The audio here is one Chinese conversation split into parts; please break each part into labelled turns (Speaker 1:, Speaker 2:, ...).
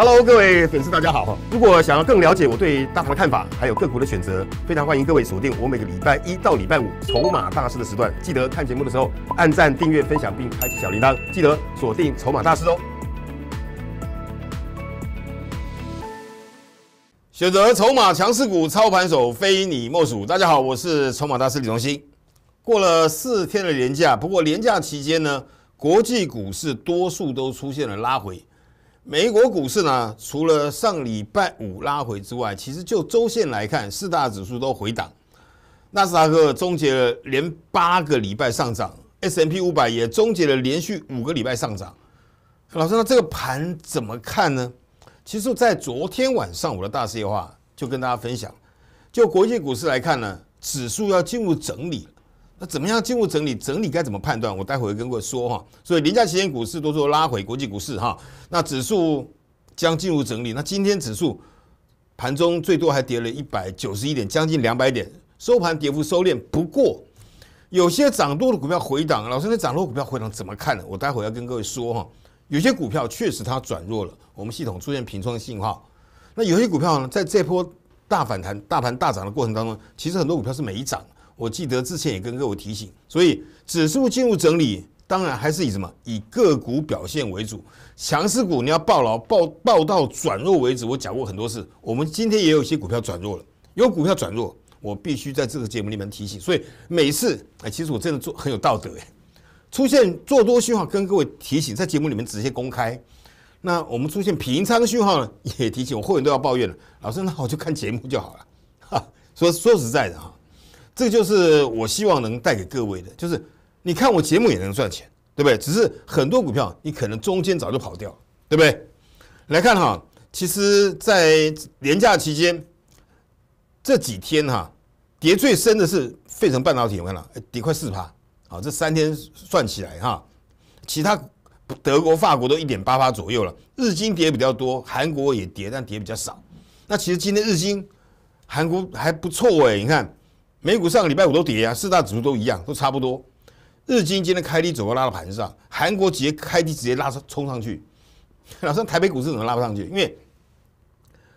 Speaker 1: Hello，各位粉丝，大家好！如果想要更了解我对大盘的看法，还有个股的选择，非常欢迎各位锁定我每个礼拜一到礼拜五《筹码大师》的时段。记得看节目的时候按赞、订阅、分享，并开启小铃铛。记得锁定《筹码大师》哦。选择筹码强势股，操盘手非你莫属。大家好，我是筹码大师李忠新。过了四天的廉假，不过廉假期间呢，国际股市多数都出现了拉回。美国股市呢，除了上礼拜五拉回之外，其实就周线来看，四大指数都回档。纳斯达克终结了连八个礼拜上涨，S M P 五百也终结了连续五个礼拜上涨。老师，那这个盘怎么看呢？其实，在昨天晚上我的大事业话就跟大家分享，就国际股市来看呢，指数要进入整理。那怎么样进入整理？整理该怎么判断？我待会跟各位说哈。所以，连价期间股市都说拉回，国际股市哈，那指数将进入整理。那今天指数盘中最多还跌了一百九十一点，将近两百点，收盘跌幅收敛。不过，有些涨多的股票回档，老师，那涨多股票回档怎么看呢？我待会要跟各位说哈。有些股票确实它转弱了，我们系统出现平仓信号。那有些股票呢，在这波大反弹、大盘大涨的过程当中，其实很多股票是没涨。我记得之前也跟各位提醒，所以指数进入整理，当然还是以什么？以个股表现为主。强势股你要抱牢，抱抱到转弱为止。我讲过很多次，我们今天也有一些股票转弱了，有股票转弱，我必须在这个节目里面提醒。所以每次哎，其实我真的做很有道德哎，出现做多讯号跟各位提醒，在节目里面直接公开。那我们出现平仓讯号呢，也提醒我，会员都要抱怨了，老师那我就看节目就好了。哈，说说实在的哈。这就是我希望能带给各位的，就是你看我节目也能赚钱，对不对？只是很多股票你可能中间早就跑掉，对不对？来看哈，其实，在年假期间这几天哈，跌最深的是费城半导体，我看到跌快四趴，好，这三天算起来哈，其他德国、法国都一点八趴左右了。日经跌比较多，韩国也跌，但跌比较少。那其实今天日经、韩国还不错哎，你看。美股上个礼拜五都跌啊，四大指数都一样，都差不多。日经今天开低，走到拉到盘上？韩国直接开低，直接拉上冲上去。老师，台北股市怎么拉不上去？因为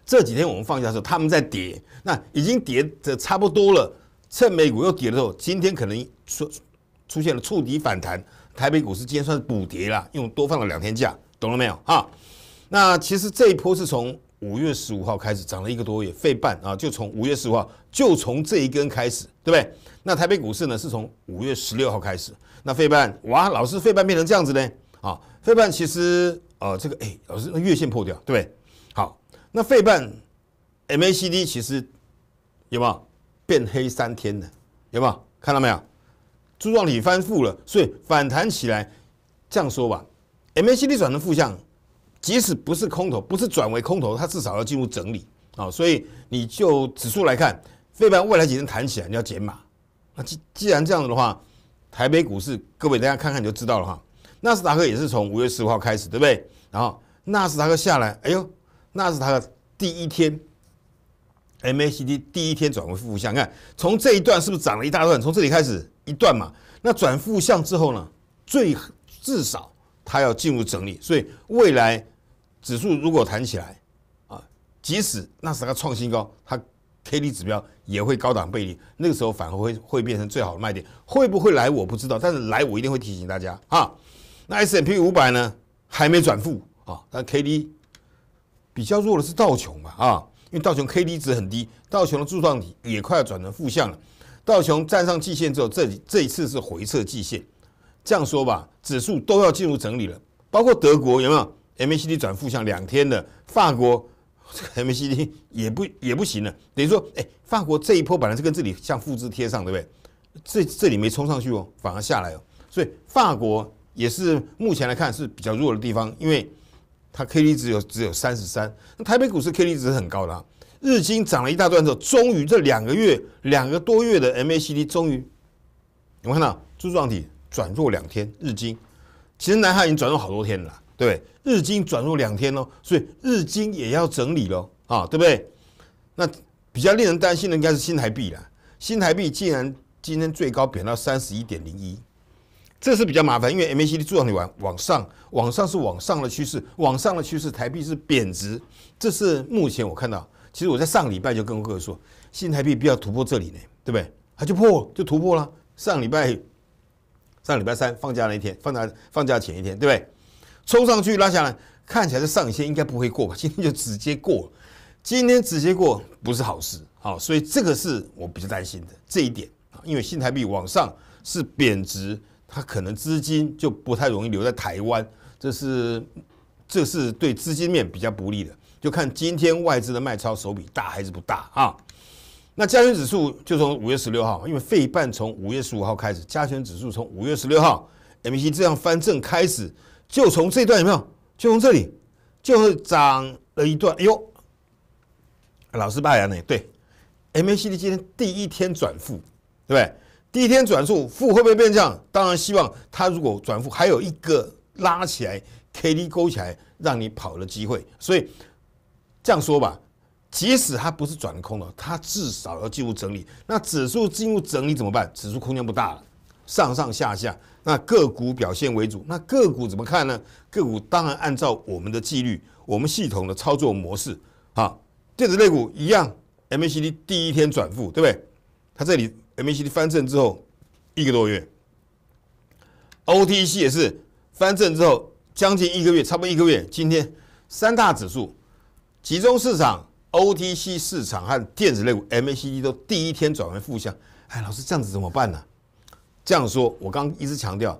Speaker 1: 这几天我们放假的时候，他们在跌，那已经跌的差不多了。趁美股又跌的时候，今天可能出出现了触底反弹。台北股市今天算是补跌了，因为多放了两天假，懂了没有？啊？那其实这一波是从。五月十五号开始涨了一个多月，费半啊，就从五月十五号，就从这一根开始，对不对？那台北股市呢，是从五月十六号开始。那费半哇，老是费半变成这样子呢，啊，费半其实呃这个哎，老那月线破掉，对不对？好，那费半 MACD 其实有没有变黑三天呢？有没有看到没有？柱状体翻覆了，所以反弹起来这样说吧，MACD 转成负向。即使不是空头，不是转为空头，它至少要进入整理啊。所以你就指数来看，非凡未来几天弹起来，你要减码。那既既然这样子的话，台北股市各位大家看看就知道了哈。纳斯达克也是从五月十五号开始，对不对？然后纳斯达克下来，哎呦，纳斯达克第一天，MACD 第一天转为负向，看从这一段是不是涨了一大段？从这里开始一段嘛。那转负向之后呢，最至少它要进入整理，所以未来。指数如果弹起来，啊，即使那时它创新高，它 K D 指标也会高档背离，那个时候反而会会变成最好的卖点。会不会来我不知道，但是来我一定会提醒大家啊。那 S M P 五百呢，还没转负啊，但 K D 比较弱的是道琼嘛啊，因为道琼 K D 值很低，道琼的柱状体也快要转成负向了。道琼站上季线之后，这这一次是回撤季线。这样说吧，指数都要进入整理了，包括德国有没有？MACD 转负向两天了，法国这个 MACD 也不也不行了，等于说，哎，法国这一波本来是跟这里像复制贴上，对不对？这这里没冲上去哦，反而下来了，所以法国也是目前来看是比较弱的地方，因为它 k d 值只有只有三十三，那台北股市 k d 值很高的，啊，日经涨了一大段之后，终于这两个月两个多月的 MACD 终于，有看到柱状体转弱两天，日经其实南海已经转弱好多天了。对日经转弱两天喽，所以日经也要整理喽啊，对不对？那比较令人担心的应该是新台币了。新台币竟然今天最高贬到三十一点零一，这是比较麻烦，因为 MACD 助你往往上，往上是往上的趋势，往上的趋势台币是贬值，这是目前我看到。其实我在上礼拜就跟各位说，新台币不要突破这里呢，对不对？它就破，就突破了。上礼拜上礼拜三放假那一天，放假放假前一天，对不对？冲上去拉下来，看起来是上影线，应该不会过吧？今天就直接过，今天直接过不是好事，好，所以这个是我比较担心的这一点，因为新台币往上是贬值，它可能资金就不太容易留在台湾，这是这是对资金面比较不利的，就看今天外资的卖超手笔大还是不大啊？那加权指数就从五月十六号，因为费半从五月十五号开始，加权指数从五月十六号 m c 这样翻正开始。就从这段有没有？就从这里，就是涨了一段。哎呦，老师败呀！那对，MACD 今天第一天转负，对不对？第一天转负，负会不会变这样？当然希望它如果转负，还有一个拉起来，K D 勾起来，让你跑的机会。所以这样说吧，即使它不是转空了，它至少要进入整理。那指数进入整理怎么办？指数空间不大了。上上下下，那个股表现为主，那个股怎么看呢？个股当然按照我们的纪律，我们系统的操作模式啊。电子类股一样，MACD 第一天转负，对不对？它这里 MACD 翻正之后一个多月，OTC 也是翻正之后将近一个月，差不多一个月。今天三大指数、集中市场、OTC 市场和电子类股 MACD 都第一天转为负向，哎，老师这样子怎么办呢？这样说，我刚一直强调，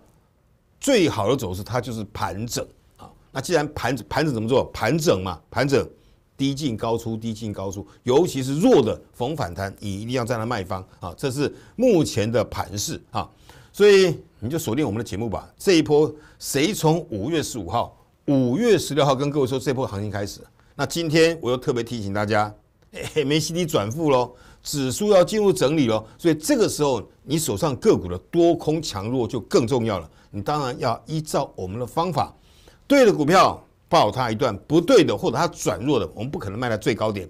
Speaker 1: 最好的走势它就是盘整啊。那既然盘盘整怎么做？盘整嘛，盘整低进高出，低进高出，尤其是弱的逢反弹，你一定要站在卖方啊。这是目前的盘势啊，所以你就锁定我们的节目吧。这一波谁从五月十五号、五月十六号跟各位说，这波行情开始？那今天我又特别提醒大家，梅西你转负喽。指数要进入整理了，所以这个时候你手上个股的多空强弱就更重要了。你当然要依照我们的方法，对的股票抱它一段，不对的或者它转弱的，我们不可能卖在最高点，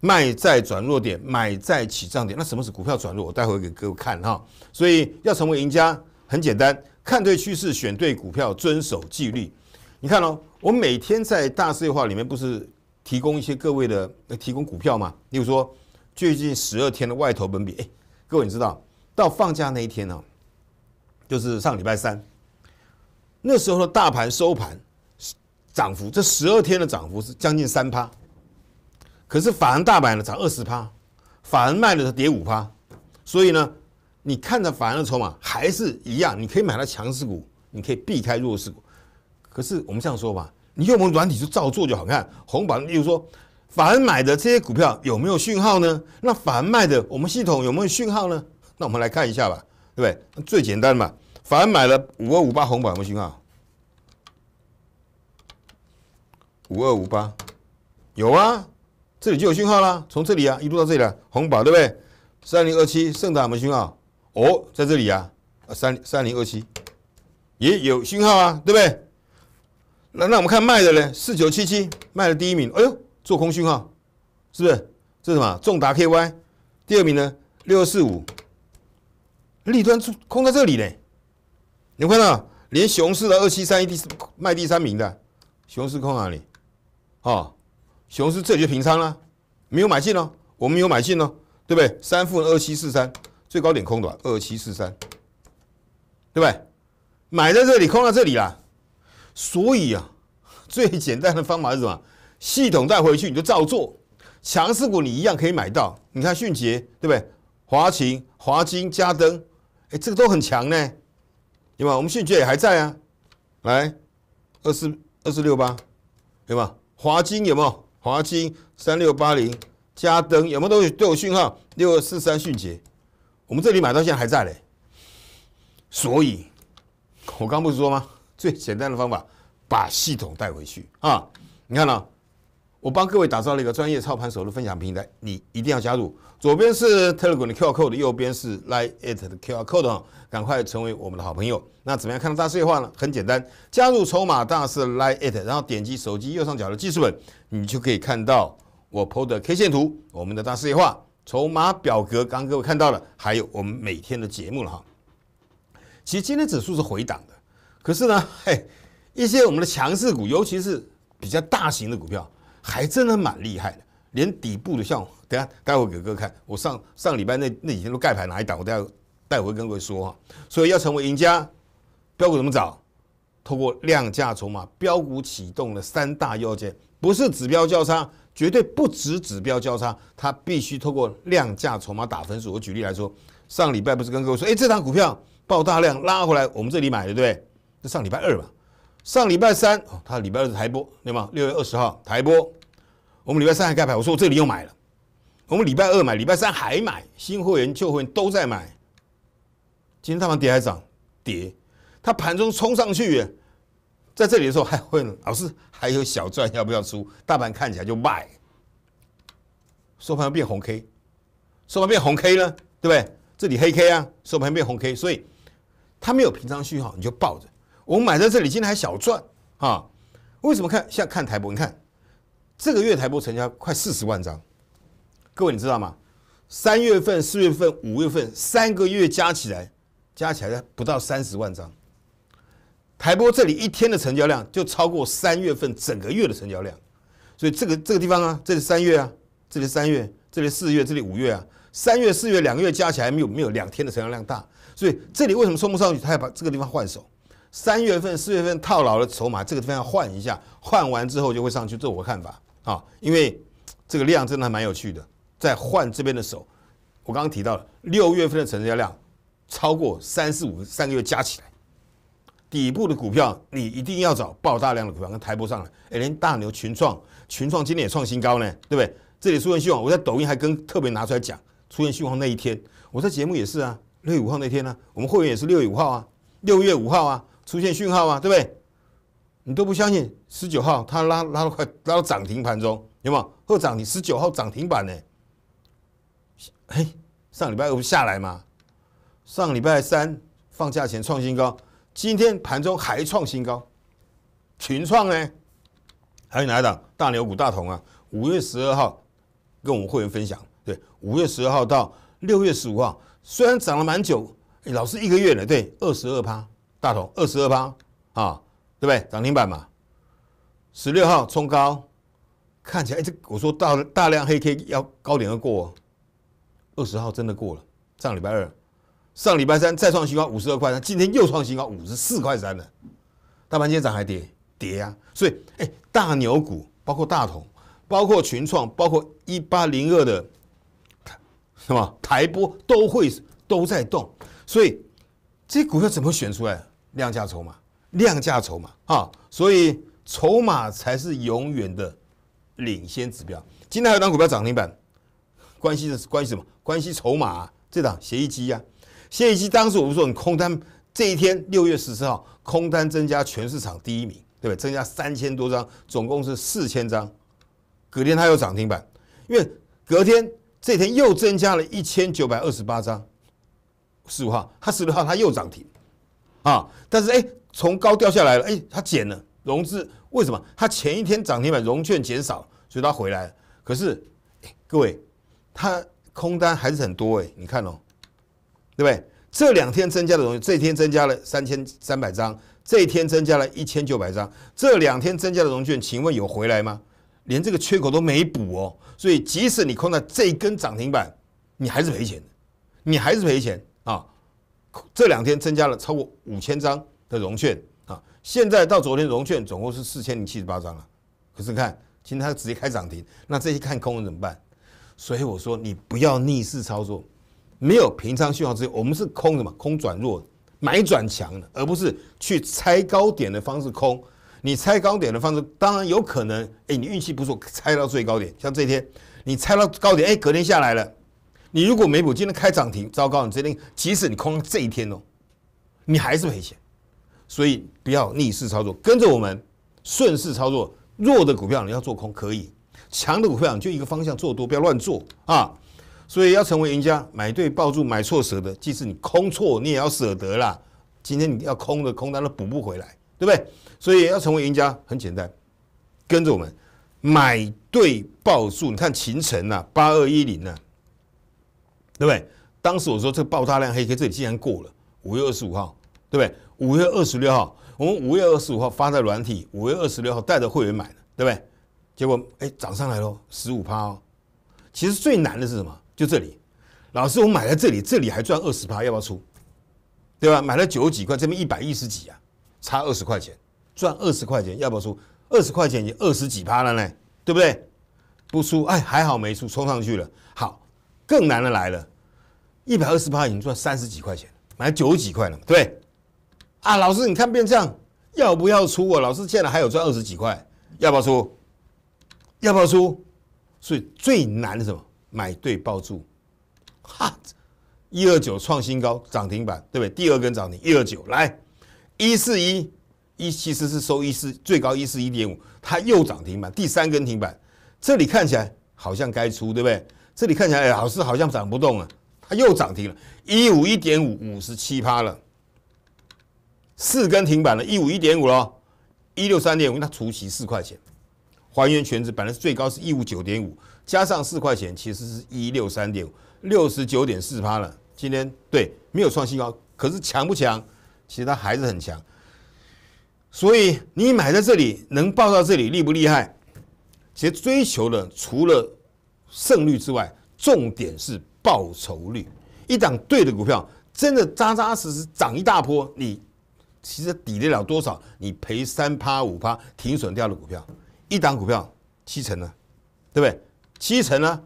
Speaker 1: 卖在转弱点，买在起涨点。那什么是股票转弱？我待会给各位看哈。所以要成为赢家很简单，看对趋势，选对股票，遵守纪律。你看哦，我每天在大世化里面不是提供一些各位的提供股票嘛，例如说。最近十二天的外投本比，哎，各位你知道，到放假那一天呢，就是上礼拜三，那时候的大盘收盘涨幅，这十二天的涨幅是将近三趴，可是法人大盘呢涨二十趴，法人卖呢跌五趴，所以呢，你看着法人筹码还是一样，你可以买到强势股，你可以避开弱势股，可是我们这样说吧，你用我们软体就照做就好看，红板例如说。反买的这些股票有没有讯号呢？那反卖的我们系统有没有讯号呢？那我们来看一下吧，对不对？最简单嘛，反买了五二五八红宝有没有讯号？五二五八有啊，这里就有讯号啦，从这里啊一路到这里了，红宝对不对？三零二七大达没有讯号？哦，在这里啊，三三零二七也有讯号啊，对不对？那那我们看卖的呢？四九七七卖了第一名，哎呦。做空讯号，是不是？这是什么？重达 KY，第二名呢？六二四五，利端出空在这里嘞。你们看到，连熊市的二七三一第卖第三名的熊市空哪里？哦，熊市这里就平仓了，没有买进哦。我们有买进哦，对不对？三负二七四三，最高点空的二七四三，对不对？买在这里，空到这里啦。所以啊，最简单的方法是什么？系统带回去你就照做，强势股你一样可以买到。你看迅捷对不对？华勤、华金、嘉登，哎，这个都很强呢，对吧？我们迅捷也还在啊。来，二四二四六八，对吧？华金有没有？华金三六八零，嘉登有没有都有都有讯号？六二四三迅捷，我们这里买到现在还在嘞。所以，我刚不是说吗？最简单的方法，把系统带回去啊。你看了？我帮各位打造了一个专业操盘手的分享平台，你一定要加入。左边是 r 勒 m 的 QR code，右边是 l i n e It 的 QR code 哈，赶快成为我们的好朋友。那怎么样看到大事业化呢？很简单，加入筹码，大师 l i n e It，然后点击手机右上角的技术本，你就可以看到我 PO 的 K 线图，我们的大事业化筹码表格，刚各位看到了，还有我们每天的节目了哈。其实今天指数是回档的，可是呢，嘿，一些我们的强势股，尤其是比较大型的股票。还真的蛮厉害的，连底部的像，等下，待会给哥看。我上上礼拜那那几天都盖牌哪一档，我待会待会跟各位说哈。所以要成为赢家，标股怎么找？通过量价筹码，标股启动的三大要件，不是指标交叉，绝对不止指标交叉，它必须透过量价筹码打分数。我举例来说，上礼拜不是跟各位说，哎，这档股票爆大量拉回来，我们这里买的对，这上礼拜二嘛。上礼拜三，他礼拜二是台播对吗？六月二十号台播，我们礼拜三还开牌。我说我这里又买了，我们礼拜二买，礼拜三还买，新会员旧会员都在买。今天大盘跌还涨，跌，它盘中冲上去，在这里的时候还问老师，还有小赚要不要出？大盘看起来就卖，收盘变红 K，收盘变红 K 了，对不对？这里黑 K 啊，收盘变红 K，所以它没有平常序号，你就抱着。我们买在这里，今天还小赚啊？为什么看？像看台博，你看这个月台博成交快四十万张，各位你知道吗？三月份、四月份、五月份三个月加起来，加起来不到三十万张。台播这里一天的成交量就超过三月份整个月的成交量，所以这个这个地方啊，这里三月啊，这里三月，这里四月，这里五月啊，三月四月两个月加起来没有没有两天的成交量大，所以这里为什么冲不上去？他要把这个地方换手。三月份、四月份套牢的筹码，这个地方要换一下。换完之后就会上去，这我看法啊。因为这个量真的还蛮有趣的，在换这边的手。我刚刚提到了，六月份的成交量超过三四五三个月加起来，底部的股票你一定要找爆大量的股票跟抬波上来。哎，连大牛群创，群创今天也创新高呢，对不对？这里出现虚晃，我在抖音还跟特别拿出来讲，出现虚晃那一天，我在节目也是啊，六月五号那天呢，我们会员也是六月五号啊，六月五号啊。出现讯号吗？对不对？你都不相信，十九号它拉拉到快拉到涨停盘中，有没有？或涨停，十九号涨停板呢？哎，上礼拜不下来吗？上礼拜三放假前创新高，今天盘中还创新高，群创呢？还有哪一档大牛股？大同啊，五月十二号跟我们会员分享，对，五月十二号到六月十五号，虽然涨了蛮久，哎，老是一个月了，对，二十二趴。大同二十二八，啊，对不对？涨停板嘛。十六号冲高，看起来哎，这我说大大量黑 K 要高点要过。二十号真的过了，上礼拜二、上礼拜三再创新高五十二块三，今天又创新高五十四块三了。大盘今天涨还跌，跌啊！所以哎，大牛股包括大同，包括群创，包括一八零二的，什么台波都会都在动，所以。这股票怎么选出来？量价筹码，量价筹码啊，所以筹码才是永远的领先指标。今天有档股票涨停板，关系的是关系什么？关系筹码这档协议机呀。协议机当时我不说你空单，这一天六月十四号空单增加全市场第一名，对不对？增加三千多张，总共是四千张。隔天它有涨停板，因为隔天这天又增加了一千九百二十八张。十五号，它十六号它又涨停，啊，但是哎，从高掉下来了，哎，它减了融资，为什么？它前一天涨停板融券减少，所以它回来了。可是，各位，它空单还是很多哎，你看哦，对不对？这两天增加的融券，这天增加了三千三百张，这一天增加了一千九百张，这两天增加的融券，请问有回来吗？连这个缺口都没补哦。所以，即使你空在这根涨停板，你还是赔钱的，你还是赔钱。这两天增加了超过五千张的融券啊，现在到昨天融券总共是四千零七十八张了。可是看，今天它直接开涨停，那这些看空的怎么办？所以我说你不要逆势操作，没有平仓信号之前，我们是空什么？空转弱，买转强的，而不是去拆高点的方式空。你拆高点的方式，当然有可能，哎，你运气不错，拆到最高点，像这一天，你拆到高点，哎，隔天下来了。你如果没补，今天开涨停，糟糕！你今天即使你空这一天哦，你还是赔钱。所以不要逆势操作，跟着我们顺势操作。弱的股票你要做空可以，强的股票你就一个方向做多，不要乱做啊！所以要成为赢家，买对抱住，买错舍得。即使你空错，你也要舍得啦。今天你要空的空单都补不回来，对不对？所以要成为赢家很简单，跟着我们买对抱住。你看秦城啊，八二一零呐。对不对？当时我说这爆大量黑 K，这里既然过了五月二十五号，对不对？五月二十六号，我们五月二十五号发的软体，五月二十六号带着会员买的，对不对？结果哎，涨上来喽，十五趴哦。其实最难的是什么？就这里，老师，我买了这里，这里还赚二十趴，要不要出？对吧？买了九十几块，这边一百一十几啊，差二十块钱，赚二十块钱，要不要出？二十块钱经二十几趴了呢，对不对？不出，哎，还好没出，冲上去了，好。更难的来了，一百二十八已经赚三十几块钱，买九十几块了，对，啊，老师你看变这样，要不要出？我老师现在还有赚二十几块，要不要出？要不要出？所以最难的什么？买对保住，哈，一二九创新高涨停板，对不对？第二根涨停一二九来一四一，一其实是收一四最高一四一点五，它又涨停板第三根停板，这里看起来好像该出，对不对？这里看起来哎，好似好像涨不动了，它又涨停了，一五一点五，五十七趴了，四根停板了，一五一点五喽，一六三点五，它除息四块钱，还原全值，本来最高是一五九点五，加上四块钱，其实是一六三点五，六十九点四趴了。今天对，没有创新高，可是强不强？其实它还是很强。所以你买在这里能报到这里，厉不厉害？其实追求的除了。胜率之外，重点是报酬率。一档对的股票，真的扎扎实实涨一大波，你其实抵得了多少？你赔三趴五趴停损掉的股票，一档股票七成呢，对不对？七成呢，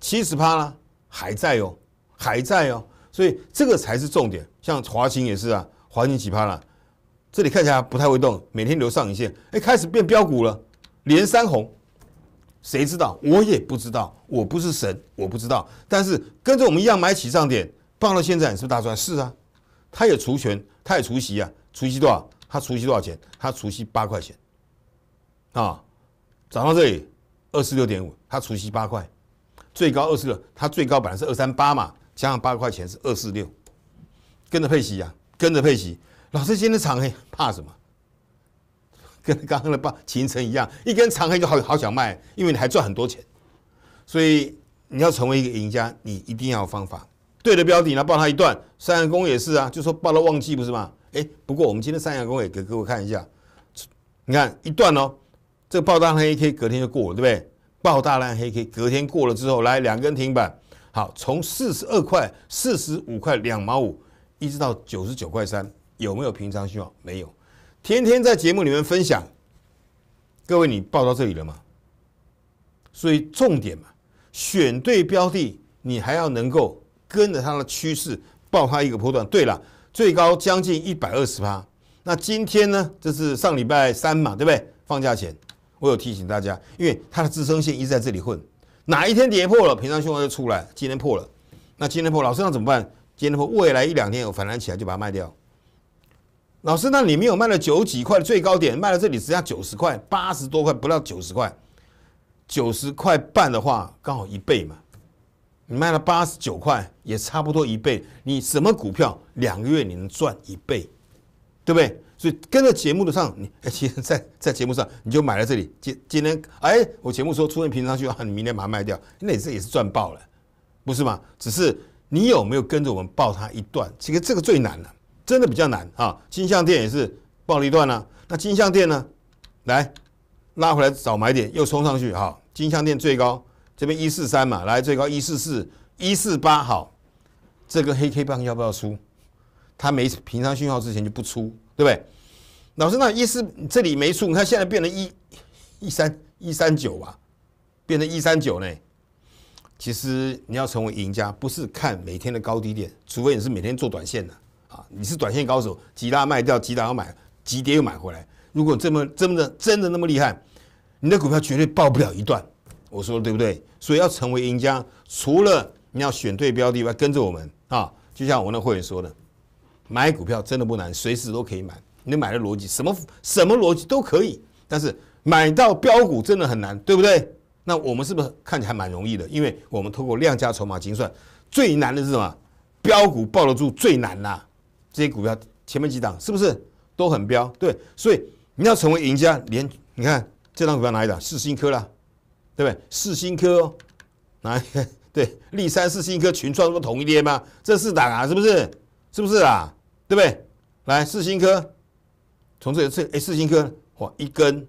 Speaker 1: 七十趴啦，还在哦，还在哦，所以这个才是重点。像华兴也是啊，华兴几趴了？这里看起来不太会动，每天留上影线，哎，开始变标股了，连三红。谁知道？我也不知道。我不是神，我不知道。但是跟着我们一样买起上点，报到现在是不是大赚？是啊，他也除权，他也除息啊。除息多少？他除息多少钱？他除息八块钱啊，涨到这里二四六点五，他除息八块，最高二四六，他最高本来是二三八嘛，加上八块钱是二四六。跟着佩奇呀，跟着佩奇，老师今天场黑怕什么？跟刚刚的报秦城一样，一根长黑就好好想卖，因为你还赚很多钱，所以你要成为一个赢家，你一定要有方法。对的标的，呢，报它一段。三阳宫也是啊，就说报了旺季不是吗？哎，不过我们今天三阳宫也给各位看一下，你看一段哦，这个爆大黑可以隔天就过，了，对不对？爆大浪黑可以隔天过了之后来两根停板，好，从四十二块四十五块两毛五，一直到九十九块三，有没有平常心望？没有。天天在节目里面分享，各位你报到这里了吗？所以重点嘛，选对标的，你还要能够跟着它的趋势报它一个波段。对了，最高将近一百二十趴。那今天呢，这是上礼拜三嘛，对不对？放假前我有提醒大家，因为它的支撑线一直在这里混，哪一天跌破了，平常信号就出来。今天破了，那今天破，老师那怎么办？今天破，未来一两天有反弹起来就把它卖掉。老师，那里面有卖了九几块的最高点，卖到这里只要九十块，八十多块不到九十块，九十块半的话刚好一倍嘛。你卖了八十九块也差不多一倍。你什么股票两个月你能赚一倍，对不对？所以跟着节目的上，你其实在在节目上你就买了这里，今今天哎，我节目说出现平仓就啊，你明天把它卖掉，那也是也是赚爆了，不是吗？只是你有没有跟着我们报它一段，其实这个最难了。真的比较难啊！金相店也是暴力段呢。那金相店呢？来拉回来找买点，又冲上去哈！金相店最高这边一四三嘛，来最高一四四、一四八好。这个黑 K 棒要不要出？它没平常讯号之前就不出，对不对？老师，那一四这里没出，你看现在变成一一三一三九吧，变成一三九呢。其实你要成为赢家，不是看每天的高低点，除非你是每天做短线的。啊，你是短线高手，急拉卖掉，急拉要买，急跌又买回来。如果这么、这么的、真的那么厉害，你的股票绝对爆不了一段。我说的对不对？所以要成为赢家，除了你要选对标的以外，跟着我们啊。就像我那会员说的，买股票真的不难，随时都可以买。你买的逻辑什么什么逻辑都可以，但是买到标股真的很难，对不对？那我们是不是看起来蛮容易的？因为我们通过量价筹码精算，最难的是什么？标股抱得住最难呐。这些股票前面几档是不是都很彪？对，所以你要成为赢家，连你看这张股票哪一档？四星科啦，对不对？四星科，来，对，立山四星科、群创都同一跌吗？这四档啊，是不是？是不是啊？对不对？来，四星科，从这这哎，四星科，哇，一根、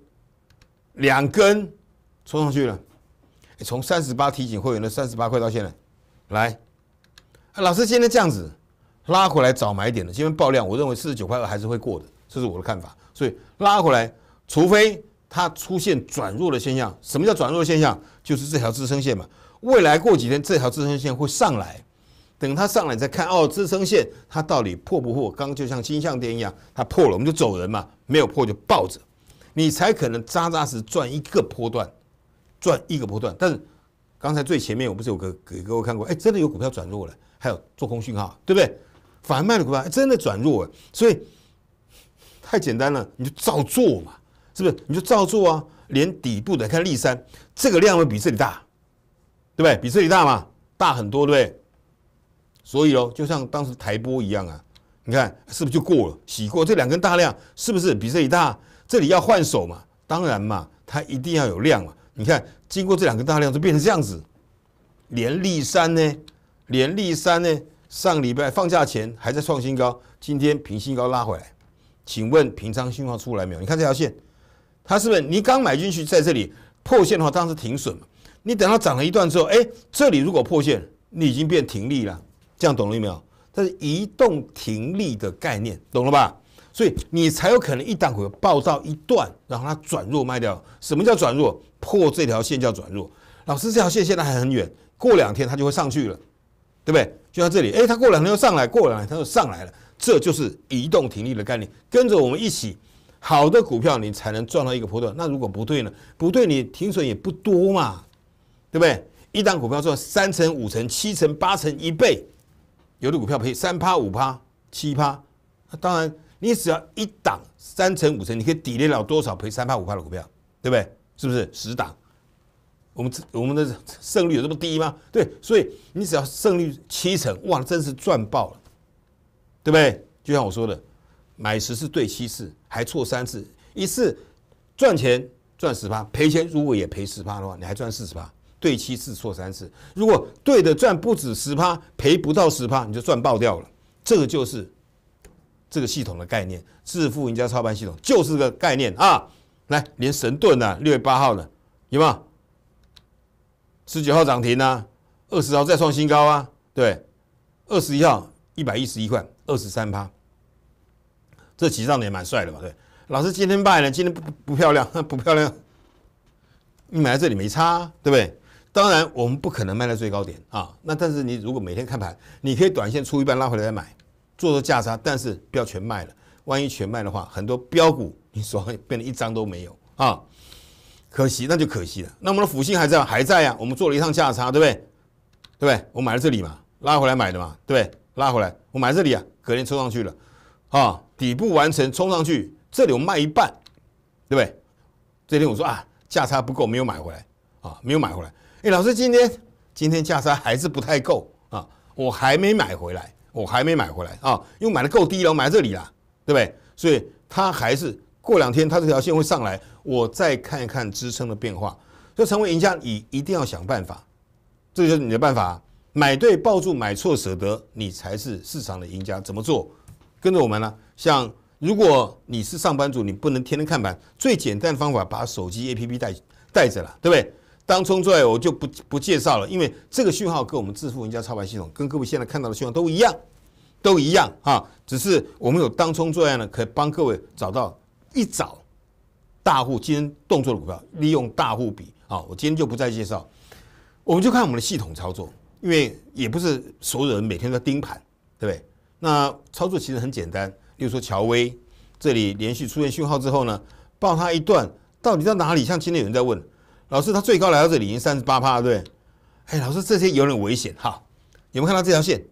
Speaker 1: 两根冲上去了，从三十八提醒会员的三十八块到现在，来，老师今天这样子。拉回来找买点的，今天爆量，我认为四十九块二还是会过的，这是我的看法。所以拉回来，除非它出现转弱的现象。什么叫转弱现象？就是这条支撑线嘛。未来过几天，这条支撑线会上来，等它上来再看。哦，支撑线它到底破不破？刚就像金像店一样，它破了我们就走人嘛，没有破就抱着，你才可能扎扎实赚一个波段，赚一个波段。但是刚才最前面我不是有个给各位看过？哎，真的有股票转弱了，还有做空讯号，对不对？反而卖了股吧，真的转弱，所以太简单了，你就照做嘛，是不是？你就照做啊，连底部的看立三，这个量会比这里大，对不对？比这里大嘛，大很多，对不对？所以哦，就像当时台波一样啊，你看是不是就过了，洗过这两根大量，是不是比这里大？这里要换手嘛，当然嘛，它一定要有量嘛。你看经过这两根大量，就变成这样子，连立三呢，连立三呢。上礼拜放假前还在创新高，今天平新高拉回来，请问平仓信号出来没有？你看这条线，它是不是你刚买进去在这里破线的话，当时停损嘛？你等它涨了一段之后，哎，这里如果破线，你已经变停利了，这样懂了没有？这是移动停利的概念，懂了吧？所以你才有可能一档股爆到一段，然后它转弱卖掉。什么叫转弱？破这条线叫转弱。老师，这条线现在还很远，过两天它就会上去了，对不对？就在这里，哎，它过两天又上来，过天它又上来了，这就是移动停利的概念。跟着我们一起，好的股票你才能赚到一个坡段。那如果不对呢？不对，你停损也不多嘛，对不对？一档股票做三成、五成、七成、八成一倍，有的股票赔三趴、五趴、七趴，那当然，你只要一档三成、五成，你可以抵得了多少赔三趴、五趴的股票，对不对？是不是十档？我们我们的胜率有这么低吗？对，所以你只要胜率七成，哇，真是赚爆了，对不对？就像我说的，买十次对七次，还错三次，一次赚钱赚十八，赔钱如果也赔十八的话，你还赚四十八，对七次错三次，如果对的赚不止十趴，赔不到十趴，你就赚爆掉了。这个就是这个系统的概念，致富赢家操盘系统就是个概念啊。来，连神盾呢，六月八号的有没有？十九号涨停啊，二十号再创新高啊，对，二十一号一百一十一块，二十三趴，这起涨的也蛮帅的嘛，对。老师今天卖了，今天不不漂亮，不漂亮。你买在这里没差，对不对？当然我们不可能卖在最高点啊，那但是你如果每天看盘，你可以短线出一半，拉回来再买，做做价差，但是不要全卖了。万一全卖的话，很多标股你所变成一张都没有啊。可惜，那就可惜了。那我们的福星还在，还在啊。我们做了一趟价差，对不对？对不对？我买了这里嘛，拉回来买的嘛，对不对？拉回来，我买这里啊，隔天冲上去了，啊，底部完成，冲上去，这里我卖一半，对不对？这天我说啊，价差不够，没有买回来，啊，没有买回来。哎，老师，今天今天价差还是不太够啊，我还没买回来，我还没买回来啊，因为买的够低了，我买这里了，对不对？所以它还是。过两天它这条线会上来，我再看一看支撑的变化。就成为赢家，你一定要想办法，这就是你的办法。买对抱住，买错舍得，你才是市场的赢家。怎么做？跟着我们呢。像如果你是上班族，你不能天天看盘，最简单的方法把手机 APP 带带着了，对不对？当冲作爱我就不不介绍了，因为这个讯号跟我们致富赢家操盘系统跟各位现在看到的讯号都一样，都一样哈。只是我们有当冲作爱呢，可以帮各位找到。一早大户今天动作的股票，利用大户比啊，我今天就不再介绍，我们就看我们的系统操作，因为也不是所有人每天都盯盘，对不对？那操作其实很简单，例如说乔威这里连续出现讯号之后呢，报它一段到底在哪里？像今天有人在问老师，他最高来到这里，已经三十八趴，对不对？哎，老师这些有点危险哈，有没有看到这条线？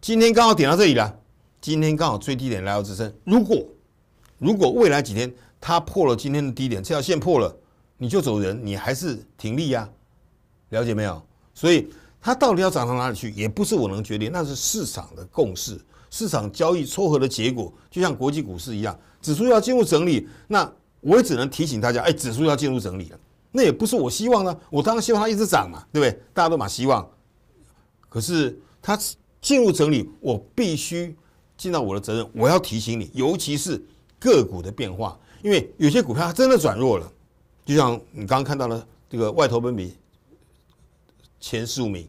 Speaker 1: 今天刚好点到这里了，今天刚好最低点来到支撑，如果。如果未来几天它破了今天的低点，这条线破了，你就走人，你还是停利呀，了解没有？所以它到底要涨到哪里去，也不是我能决定，那是市场的共识，市场交易撮合的结果，就像国际股市一样，指数要进入整理，那我也只能提醒大家，哎，指数要进入整理了，那也不是我希望呢，我当然希望它一直涨嘛，对不对？大家都满希望，可是它进入整理，我必须尽到我的责任，我要提醒你，尤其是。个股的变化，因为有些股票它真的转弱了，就像你刚刚看到的这个外投本比前十五名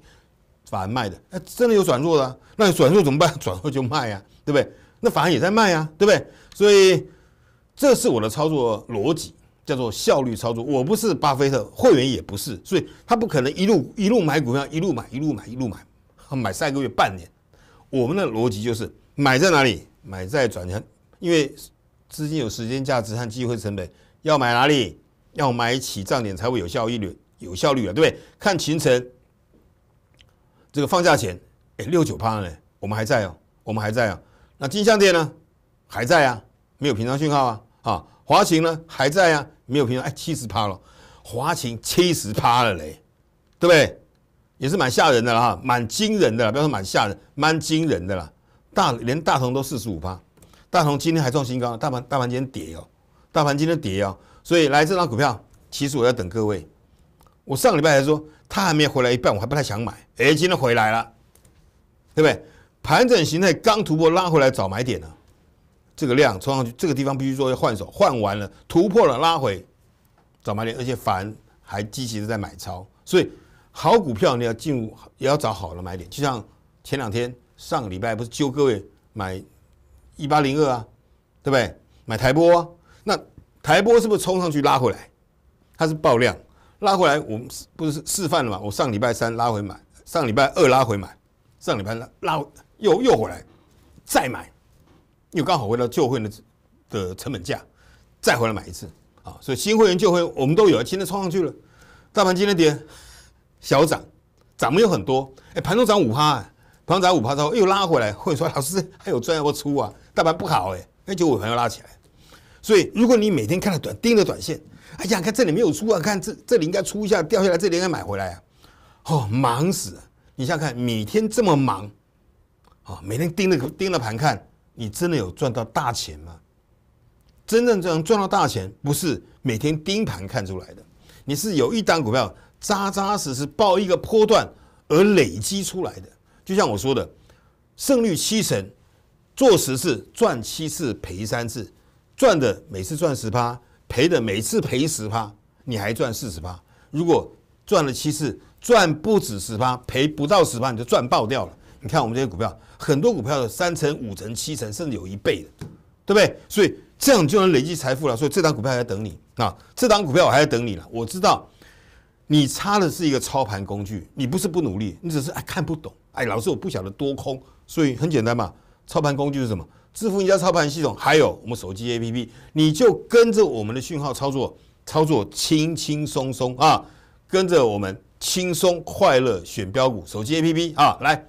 Speaker 1: 反而卖的，哎，真的有转弱的，那转弱怎么办？转弱就卖呀，对不对？那反而也在卖呀，对不对？所以这是我的操作逻辑，叫做效率操作。我不是巴菲特，会员也不是，所以他不可能一路一路买股票，一路买，一路买，一路买，买三个月、半年。我们的逻辑就是买在哪里？买在转强，因为。资金有时间价值和机会成本，要买哪里？要买起涨点才会有效益率、有效率啊，对不对？看秦城，这个放假前，哎，六九趴呢，我们还在哦，我们还在啊。那金项店呢，还在啊，没有平常讯号啊。啊，华勤呢，还在啊，没有平常，哎，七十趴了，华勤七十趴了嘞，对不对？也是蛮吓人的啦，哈，蛮惊人的，不要说蛮吓人，蛮惊人的啦。大连大同都四十五趴。大同今天还创新高，大盘大盘今天跌哦，大盘今天跌哦，所以来这张股票，其实我要等各位。我上个礼拜还说它还没回来一半，我还不太想买。哎，今天回来了，对不对？盘整形态刚突破，拉回来找买点呢。这个量冲上去，这个地方必须说要换手，换完了突破了拉回找买点，而且反而还积极的在买超。所以好股票你要进，也要找好的买点。就像前两天上个礼拜不是救各位买。一八零二啊，对不对？买台波、啊，那台波是不是冲上去拉回来？它是爆量拉回来，我们不是示范了嘛？我上礼拜三拉回买，上礼拜二拉回买，上礼拜拉拉又又回来，再买，又刚好回到旧会的的成本价，再回来买一次啊！所以新会员旧会我们都有，今天冲上去了，大盘今天跌，小涨，涨没有很多，哎，盘中涨五趴，盘中涨五趴之后又拉回来，会说老师还有赚要出啊？大盘不好哎，那就尾盘要拉起来。所以，如果你每天看了短盯着短线，哎呀，看这里没有出啊，看这这里应该出一下，掉下来这里应该买回来啊，哦，忙死！你想看每天这么忙啊，每天盯着盯着盘看，你真的有赚到大钱吗？真正这样赚到大钱，不是每天盯盘看出来的，你是有一单股票扎扎实实抱一个波段而累积出来的。就像我说的，胜率七成。做十次赚七次赔三次，赚的每次赚十趴，赔的每次赔十趴，你还赚四十趴。如果赚了七次，赚不止十趴，赔不到十趴，你就赚爆掉了。你看我们这些股票，很多股票的三成、五成、七成，甚至有一倍的，对不对？所以这样就能累积财富了。所以这张股票还在等你，啊，这张股票我还在等你了。我知道你差的是一个操盘工具，你不是不努力，你只是哎看不懂，哎，老师我不晓得多空，所以很简单嘛。操盘工具是什么？支付赢家操盘系统，还有我们手机 APP，你就跟着我们的讯号操作，操作轻轻松松啊！跟着我们轻松快乐选标股，手机 APP 啊，来，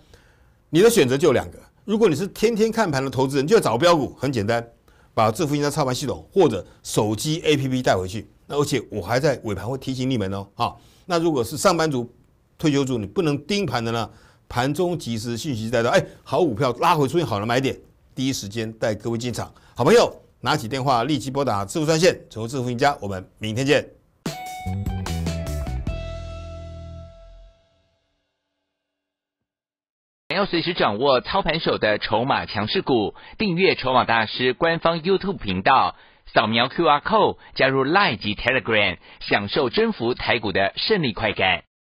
Speaker 1: 你的选择就两个。如果你是天天看盘的投资人，就要找标股，很简单，把支付赢家操盘系统或者手机 APP 带回去。那而且我还在尾盘会提醒你们哦，啊，那如果是上班族、退休族，你不能盯盘的呢？盘中及时信息带到，哎，好股票拉回出现好的买点，第一时间带各位进场。好朋友拿起电话立即拨打支付专线，成为支付赢家。我们明天见。想要随时掌握操盘手的筹码强势股，订阅筹码大师官方 YouTube 频道，扫描 QR code 加入 Line 及 Telegram，享受征服台股的胜利快感。